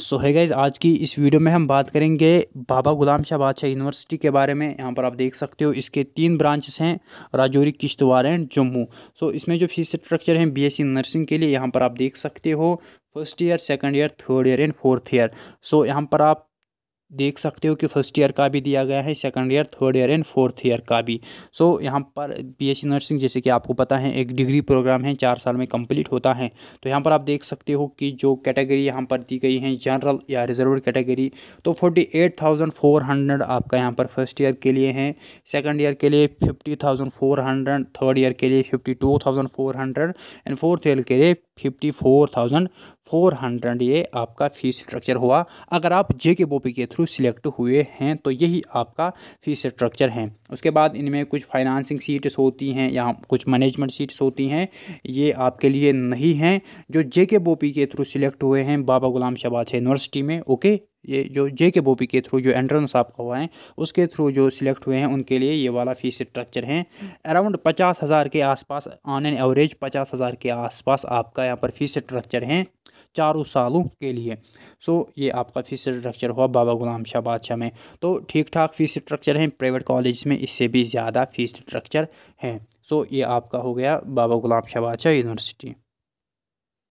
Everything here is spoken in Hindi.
सो है गाइज आज की इस वीडियो में हम बात करेंगे बाबा गुलाम शाह बादशाह यूनिवर्सिटी के बारे में यहाँ पर आप देख सकते हो इसके तीन ब्रांचेस हैं राजौरी किश्तवाड़ एंड जम्मू सो इसमें जो फीस स्ट्रक्चर हैं बीएससी नर्सिंग के लिए यहाँ पर आप देख सकते हो first year second year third year and fourth year so यहाँ पर आप देख सकते हो कि फर्स्ट ईयर का भी दिया गया है second year third year and fourth year का भी सो so, यहाँ पर बीएससी नर्सिंग जैसे कि आपको पता है एक डिग्री प्रोग्राम है चार साल में कंप्लीट होता है तो यहाँ पर आप देख सकते हो कि जो कैटेगरी यहाँ पर दी गई है जनरल या रिजर्व कैटेगरी तो forty eight thousand four hundred आपका यहाँ पर फर्स्ट ईयर के लिए है सेकेंड ईयर के लिए fifty thousand four hundred third year के लिए fifty two thousand four hundred and fourth year के लिए fifty four thousand four hundred ये आपका फीस स्ट्रक्चर हुआ अगर आप जे के बोपी के थ्रू सिलेक्ट हुए हैं तो यही आपका फीस स्ट्रक्चर है उसके बाद इनमें कुछ फाइनेंसिंग सीट्स होती हैं या कुछ मैनेजमेंट सीट्स होती हैं ये आपके लिए नहीं हैं जो जे के बोपी के थ्रू सिलेक्ट हुए हैं बाबा गुलाम शबाज यूनिवर्सिटी में ओके ये जो जे के बोपी के थ्रू जो एंट्रेंस आपका हुआ है उसके थ्रू जो सिलेक्ट हुए हैं उनके लिए ये वाला फीस स्ट्रक्चर है अराउंड पचास हज़ार के आसपास ऑन एन एवरेज पचास हज़ार के आसपास आपका यहाँ पर फीस स्ट्रक्चर है चारों सालों के लिए सो ये आपका फीस स्ट्रक्चर हुआ बाबा गुलाम शाह बादशाह में तो ठीक ठाक फीस स्ट्रक्चर हैं प्राइवेट कॉलेज में इससे भी ज़्यादा फीस स्ट्रक्चर है सो ये आपका हो गया बाबा गुलाम शाह बादशाह यूनिवर्सिटी